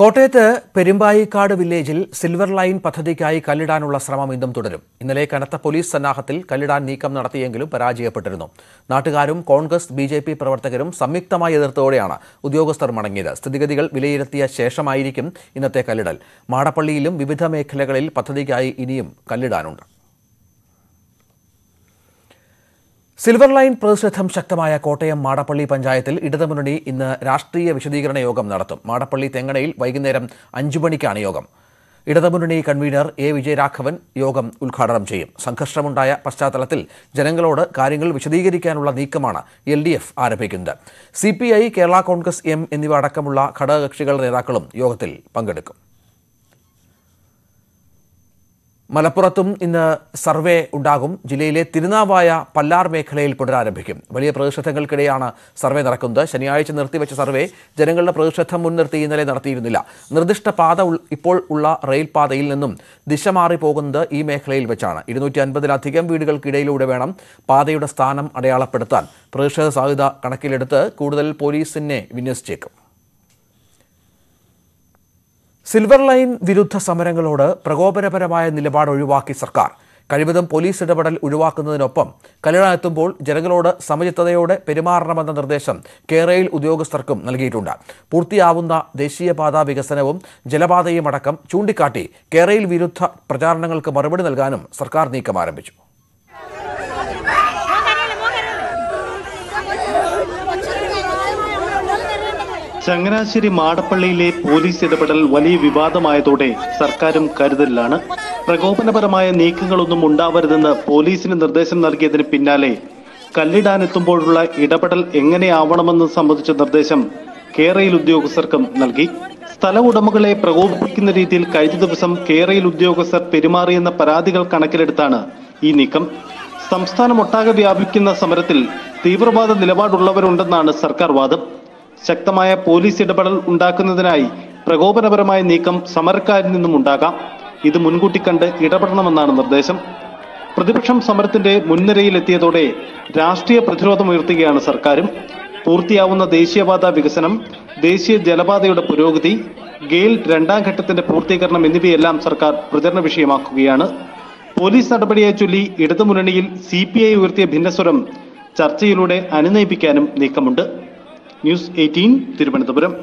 കോട്ടയത്ത് പെരുമ്പായിക്കാട് വില്ലേജിൽ silver line പദ്ധതിക്കായി കല്ലിടാനുള്ള ശ്രമം ഇന്നും തുടരും ഇന്നലെ കനത്ത പോലീസ് സന്നാഹത്തിൽ കല്ലിടാൻ നീക്കം നടത്തിയെങ്കിലും പരാജയപ്പെട്ടിരുന്നു നാട്ടുകാരും കോൺഗ്രസ് ബി ജെ പി പ്രവർത്തകരും സംയുക്തമായി എതിർത്തോടെയാണ് ഉദ്യോഗസ്ഥർ മടങ്ങിയത് സ്ഥിതിഗതികൾ വിലയിരുത്തിയ ശേഷമായിരിക്കും ഇന്നത്തെ കല്ലിടൽ മാടപ്പള്ളിയിലും വിവിധ മേഖലകളിൽ പദ്ധതിക്കായി ഇനിയും കല്ലിടാനുണ്ട് സിൽവർ ലൈൻ പ്രതിഷേധം ശക്തമായ കോട്ടയം മാടപ്പള്ളി പഞ്ചായത്തിൽ ഇടതുമുന്നണി ഇന്ന് രാഷ്ട്രീയ വിശദീകരണ യോഗം നടത്തും മാടപ്പള്ളി തെങ്ങണയിൽ വൈകുന്നേരം അഞ്ചുമണിക്കാണ് മണിക്കാണ് യോഗം ഇടതുമുന്നണി കൺവീനർ എ വിജയരാഘവൻ യോഗം ഉദ്ഘാടനം ചെയ്യും സംഘർഷമുണ്ടായ പശ്ചാത്തലത്തിൽ ജനങ്ങളോട് കാര്യങ്ങൾ വിശദീകരിക്കാനുള്ള നീക്കമാണ് എൽ ഡി എഫ് ആരംഭിക്കുന്നത് C P I Kerala Congress M എന്നിവ അടക്കമുള്ള ഘടകകക്ഷികളുടെ നേതാക്കളും യോഗത്തിൽ പങ്കെടുക്കും മലപ്പുറത്തും ഇന്ന് സർവേ ഉണ്ടാകും ജില്ലയിലെ തിരുനാവായ പല്ലാർ മേഖലയിൽ പുനരാരംഭിക്കും വലിയ പ്രതിഷേധങ്ങൾക്കിടെയാണ് സർവേ നടക്കുന്നത് ശനിയാഴ്ച നിർത്തിവെച്ച സർവേ ജനങ്ങളുടെ പ്രതിഷേധം മുൻനിർത്തി ഇന്നലെ നടത്തിയിരുന്നില്ല നിർദ്ദിഷ്ട പാത ഇപ്പോൾ ഉള്ള റെയിൽ പാതയിൽ നിന്നും ദിശ മാറി പോകുന്നത് ഈ മേഖലയിൽ വെച്ചാണ് ഇരുന്നൂറ്റി അൻപതിലധികം വീടുകൾക്കിടയിലൂടെ വേണം പാതയുടെ സ്ഥാനം അടയാളപ്പെടുത്താൻ പ്രതിഷേധ സാധ്യത കണക്കിലെടുത്ത് കൂടുതൽ പോലീസിനെ വിന്യസിച്ചേക്കും സിൽവർ ലൈൻ വിരുദ്ധ സമരങ്ങളോട് പ്രകോപനപരമായ നിലപാട് ഒഴിവാക്കി സർക്കാർ കഴിവതും പോലീസ് ഇടപെടൽ ഒഴിവാക്കുന്നതിനൊപ്പം കല്യാണമെത്തുമ്പോൾ ജനങ്ങളോട് സമചിത്തതയോടെ പെരുമാറണമെന്ന നിർദ്ദേശം കേരളയിൽ ഉദ്യോഗസ്ഥർക്കും നൽകിയിട്ടുണ്ട് പൂർത്തിയാവുന്ന ദേശീയപാതാ വികസനവും ജലപാതയും അടക്കം ചൂണ്ടിക്കാട്ടി കേരളയിൽ വിരുദ്ധ പ്രചാരണങ്ങൾക്ക് മറുപടി നൽകാനും സർക്കാർ നീക്കം ആരംഭിച്ചു ചങ്ങനാശ്ശേരി മാടപ്പള്ളിയിലെ പോലീസ് ഇടപെടൽ വലിയ വിവാദമായതോടെ സർക്കാരും കരുതലിലാണ് പ്രകോപനപരമായ നീക്കങ്ങളൊന്നും ഉണ്ടാവരുതെന്ന് പോലീസിന് നിർദ്ദേശം നൽകിയതിന് പിന്നാലെ കല്ലിടാനെത്തുമ്പോഴുള്ള ഇടപെടൽ എങ്ങനെയാവണമെന്ന് സംബന്ധിച്ച നിർദ്ദേശം കേരയിൽ ഉദ്യോഗസ്ഥർക്കും നൽകി സ്ഥല ഉടമകളെ പ്രകോപിപ്പിക്കുന്ന രീതിയിൽ കഴിഞ്ഞ ദിവസം കേരയിൽ ഉദ്യോഗസ്ഥർ പെരുമാറിയെന്ന പരാതികൾ കണക്കിലെടുത്താണ് ഈ നീക്കം സംസ്ഥാനമൊട്ടാകെ വ്യാപിക്കുന്ന സമരത്തിൽ തീവ്രവാദ നിലപാടുള്ളവരുണ്ടെന്നാണ് സർക്കാർ വാദം ശക്തമായ പോലീസ് ഇടപെടൽ ഉണ്ടാക്കുന്നതിനായി പ്രകോപനപരമായ നീക്കം സമരക്കാരിൽ നിന്നും ഉണ്ടാകാം ഇത് മുൻകൂട്ടി കണ്ട് ഇടപെടണമെന്നാണ് നിർദ്ദേശം പ്രതിപക്ഷം സമരത്തിന്റെ മുൻനിരയിലെത്തിയതോടെ രാഷ്ട്രീയ ഉയർത്തുകയാണ് സർക്കാരും പൂർത്തിയാവുന്ന ദേശീയപാത വികസനം ദേശീയ ജലപാതയുടെ പുരോഗതി ഗെയിൽ രണ്ടാം ഘട്ടത്തിന്റെ പൂർത്തീകരണം എന്നിവയെല്ലാം സർക്കാർ പ്രചരണ വിഷയമാക്കുകയാണ് പോലീസ് നടപടിയെ ചൊല്ലി ഇടതുമുന്നണിയിൽ സി പി ഐ ഉയർത്തിയ ഭിന്നസ്വരം ചർച്ചയിലൂടെ അനുനയിപ്പിക്കാനും നീക്കമുണ്ട് ന്യൂസ് എയ്റ്റീൻ തിരുവനന്തപുരം